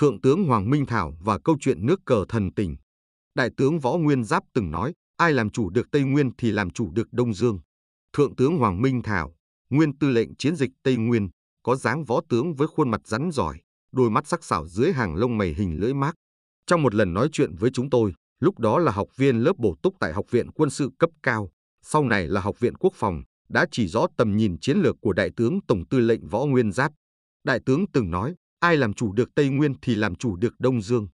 Thượng tướng Hoàng Minh Thảo và câu chuyện nước cờ thần tình. Đại tướng Võ Nguyên Giáp từng nói, ai làm chủ được Tây Nguyên thì làm chủ được Đông Dương. Thượng tướng Hoàng Minh Thảo, nguyên tư lệnh chiến dịch Tây Nguyên, có dáng võ tướng với khuôn mặt rắn giỏi, đôi mắt sắc sảo dưới hàng lông mày hình lưỡi mác. Trong một lần nói chuyện với chúng tôi, lúc đó là học viên lớp bổ túc tại Học viện Quân sự cấp cao, sau này là Học viện Quốc phòng, đã chỉ rõ tầm nhìn chiến lược của Đại tướng Tổng tư lệnh Võ Nguyên Giáp. Đại tướng từng nói, ai làm chủ được Tây Nguyên thì làm chủ được Đông Dương.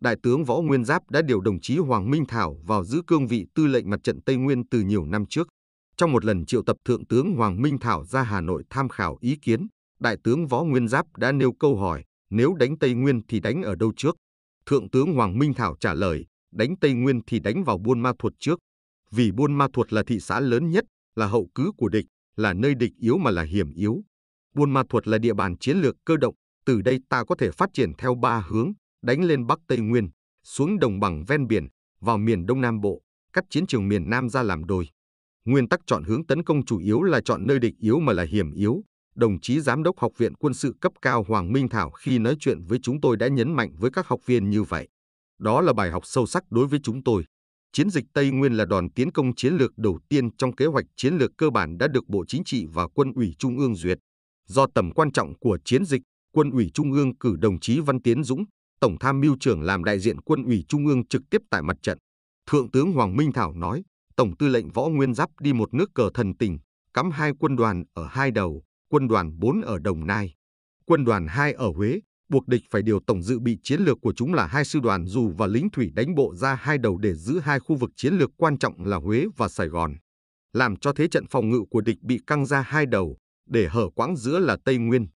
Đại tướng Võ Nguyên Giáp đã điều đồng chí Hoàng Minh Thảo vào giữ cương vị tư lệnh mặt trận Tây Nguyên từ nhiều năm trước. Trong một lần triệu tập Thượng tướng Hoàng Minh Thảo ra Hà Nội tham khảo ý kiến, Đại tướng Võ Nguyên Giáp đã nêu câu hỏi, nếu đánh Tây Nguyên thì đánh ở đâu trước? Thượng tướng Hoàng Minh Thảo trả lời, đánh Tây Nguyên thì đánh vào Buôn Ma Thuột trước. Vì Buôn Ma Thuột là thị xã lớn nhất, là hậu cứ của địch, là nơi địch yếu mà là hiểm yếu. Buôn Ma Thuột là địa bàn chiến lược cơ động, từ đây ta có thể phát triển theo ba hướng, đánh lên Bắc Tây Nguyên, xuống đồng bằng ven biển, vào miền Đông Nam Bộ, cắt chiến trường miền Nam ra làm đôi. Nguyên tắc chọn hướng tấn công chủ yếu là chọn nơi địch yếu mà là hiểm yếu. Đồng chí Giám đốc Học viện Quân sự cấp cao Hoàng Minh Thảo khi nói chuyện với chúng tôi đã nhấn mạnh với các học viên như vậy. Đó là bài học sâu sắc đối với chúng tôi. Chiến dịch Tây Nguyên là đòn tiến công chiến lược đầu tiên trong kế hoạch chiến lược cơ bản đã được Bộ Chính trị và Quân ủy Trung ương duyệt. Do tầm quan trọng của chiến dịch, Quân ủy Trung ương cử đồng chí Văn Tiến Dũng, Tổng tham mưu trưởng làm đại diện Quân ủy Trung ương trực tiếp tại mặt trận. Thượng tướng Hoàng Minh Thảo nói, Tổng tư lệnh Võ Nguyên Giáp đi một nước cờ thần tình, cắm hai quân đoàn ở hai đầu, quân đoàn 4 ở Đồng Nai, quân đoàn 2 ở Huế, buộc địch phải điều tổng dự bị chiến lược của chúng là hai sư đoàn dù và lính thủy đánh bộ ra hai đầu để giữ hai khu vực chiến lược quan trọng là Huế và Sài Gòn, làm cho thế trận phòng ngự của địch bị căng ra hai đầu, để hở quãng giữa là Tây Nguyên.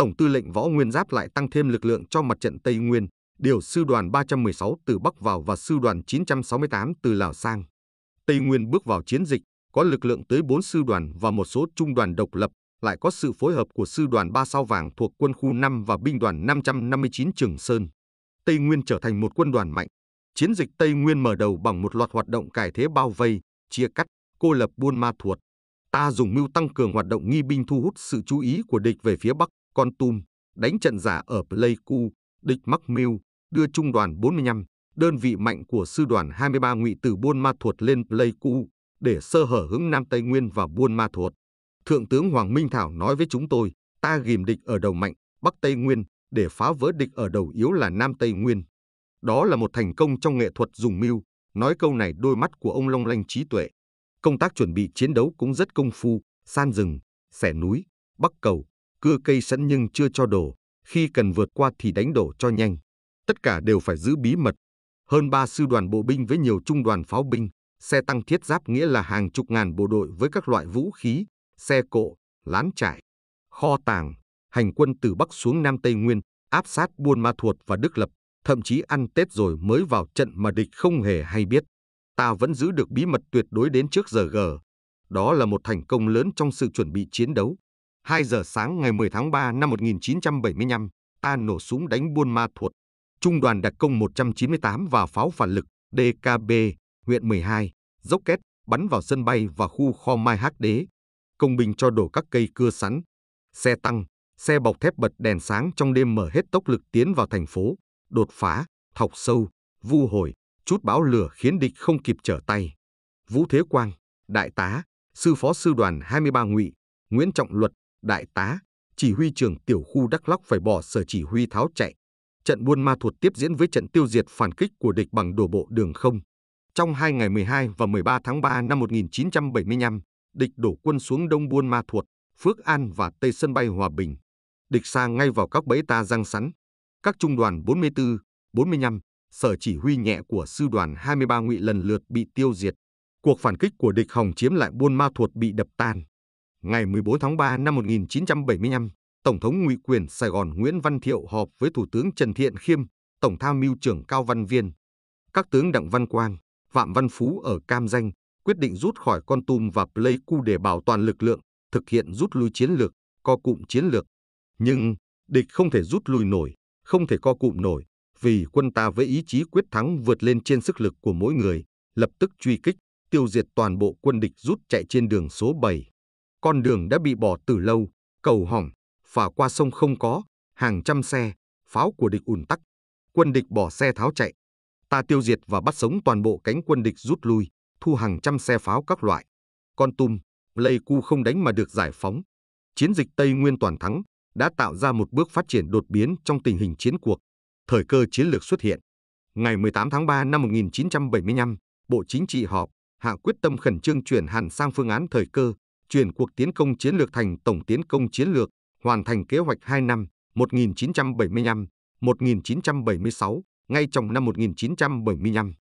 Tổng tư lệnh Võ Nguyên Giáp lại tăng thêm lực lượng cho mặt trận Tây Nguyên, điều sư đoàn 316 từ Bắc vào và sư đoàn 968 từ Lào sang. Tây Nguyên bước vào chiến dịch, có lực lượng tới 4 sư đoàn và một số trung đoàn độc lập, lại có sự phối hợp của sư đoàn 3 sao vàng thuộc quân khu 5 và binh đoàn 559 Trường Sơn. Tây Nguyên trở thành một quân đoàn mạnh. Chiến dịch Tây Nguyên mở đầu bằng một loạt hoạt động cải thế bao vây, chia cắt, cô lập Buôn Ma Thuột. Ta dùng mưu tăng cường hoạt động nghi binh thu hút sự chú ý của địch về phía Bắc, con Tum đánh trận giả ở Pleiku, địch Mắc Mưu, đưa trung đoàn 45, đơn vị mạnh của sư đoàn 23 ngụy từ Buôn Ma Thuột lên Pleiku để sơ hở hướng Nam Tây Nguyên và Buôn Ma Thuột. Thượng tướng Hoàng Minh Thảo nói với chúng tôi, ta ghim địch ở đầu mạnh, Bắc Tây Nguyên để phá vỡ địch ở đầu yếu là Nam Tây Nguyên. Đó là một thành công trong nghệ thuật dùng mưu, nói câu này đôi mắt của ông long lanh trí tuệ. Công tác chuẩn bị chiến đấu cũng rất công phu, san rừng, xẻ núi, bắc cầu, cưa cây sẵn nhưng chưa cho đổ, khi cần vượt qua thì đánh đổ cho nhanh. Tất cả đều phải giữ bí mật. Hơn 3 sư đoàn bộ binh với nhiều trung đoàn pháo binh, xe tăng thiết giáp nghĩa là hàng chục ngàn bộ đội với các loại vũ khí, xe cộ, lán trại, kho tàng, hành quân từ Bắc xuống Nam Tây Nguyên, áp sát Buôn Ma Thuột và Đức Lập, thậm chí ăn Tết rồi mới vào trận mà địch không hề hay biết. Ta vẫn giữ được bí mật tuyệt đối đến trước giờ gờ. Đó là một thành công lớn trong sự chuẩn bị chiến đấu. 2 giờ sáng ngày 10 tháng 3 năm 1975, ta nổ súng đánh Buôn Ma Thuột, Trung đoàn đặc công 198 và pháo phản lực DKB, huyện 12, dốc két bắn vào sân bay và khu kho Mai Hắc Đế. Công binh cho đổ các cây cưa sắn, xe tăng, xe bọc thép bật đèn sáng trong đêm mở hết tốc lực tiến vào thành phố, đột phá, thọc sâu, vu hồi, chút bão lửa khiến địch không kịp trở tay. Vũ Thế Quang, đại tá, sư phó sư đoàn 23 ngụy, Nguyễn Trọng Luật, đại tá, chỉ huy trưởng tiểu khu Đắk Lóc phải bỏ sở chỉ huy tháo chạy. Trận Buôn Ma Thuột tiếp diễn với trận tiêu diệt phản kích của địch bằng đổ bộ đường không. Trong hai ngày 12 và 13 tháng 3 năm 1975, địch đổ quân xuống Đông Buôn Ma Thuột, Phước An và Tây Sân bay Hòa Bình. Địch sang ngay vào các bẫy ta răng sắn. Các trung đoàn 44, 45, sở chỉ huy nhẹ của sư đoàn 23 ngụy lần lượt bị tiêu diệt. Cuộc phản kích của địch hòng chiếm lại Buôn Ma Thuột bị đập tan. Ngày 14 tháng 3 năm 1975, Tổng thống Ngụy quyền Sài Gòn Nguyễn Văn Thiệu họp với Thủ tướng Trần Thiện Khiêm, Tổng tham mưu trưởng Cao Văn Viên. Các tướng Đặng Văn Quang, Phạm Văn Phú ở Cam Danh quyết định rút khỏi Con Tum và Pleiku để bảo toàn lực lượng, thực hiện rút lui chiến lược, co cụm chiến lược. Nhưng địch không thể rút lui nổi, không thể co cụm nổi, vì quân ta với ý chí quyết thắng vượt lên trên sức lực của mỗi người, lập tức truy kích, tiêu diệt toàn bộ quân địch rút chạy trên đường số 7 con đường đã bị bỏ từ lâu, cầu hỏng, phà qua sông không có, hàng trăm xe, pháo của địch ùn tắc, quân địch bỏ xe tháo chạy. Ta tiêu diệt và bắt sống toàn bộ cánh quân địch rút lui, thu hàng trăm xe pháo các loại. Con Tum, lây cu không đánh mà được giải phóng. Chiến dịch Tây Nguyên toàn thắng đã tạo ra một bước phát triển đột biến trong tình hình chiến cuộc. Thời cơ chiến lược xuất hiện. Ngày 18 tháng 3 năm 1975, Bộ Chính trị họp, hạ quyết tâm khẩn trương chuyển hẳn sang phương án thời cơ, chuyển cuộc tiến công chiến lược thành tổng tiến công chiến lược, hoàn thành kế hoạch 2 năm 1975-1976 ngay trong năm 1975.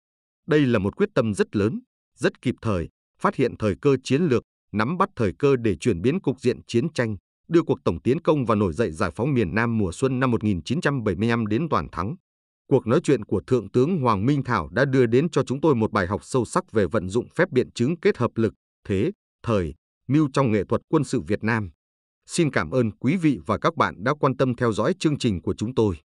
Đây là một quyết tâm rất lớn, rất kịp thời, phát hiện thời cơ chiến lược, nắm bắt thời cơ để chuyển biến cục diện chiến tranh, đưa cuộc tổng tiến công và nổi dậy giải phóng miền Nam mùa xuân năm 1975 đến toàn thắng. Cuộc nói chuyện của Thượng tướng Hoàng Minh Thảo đã đưa đến cho chúng tôi một bài học sâu sắc về vận dụng phép biện chứng kết hợp lực, thế, thời, mưu trong nghệ thuật quân sự Việt Nam. Xin cảm ơn quý vị và các bạn đã quan tâm theo dõi chương trình của chúng tôi.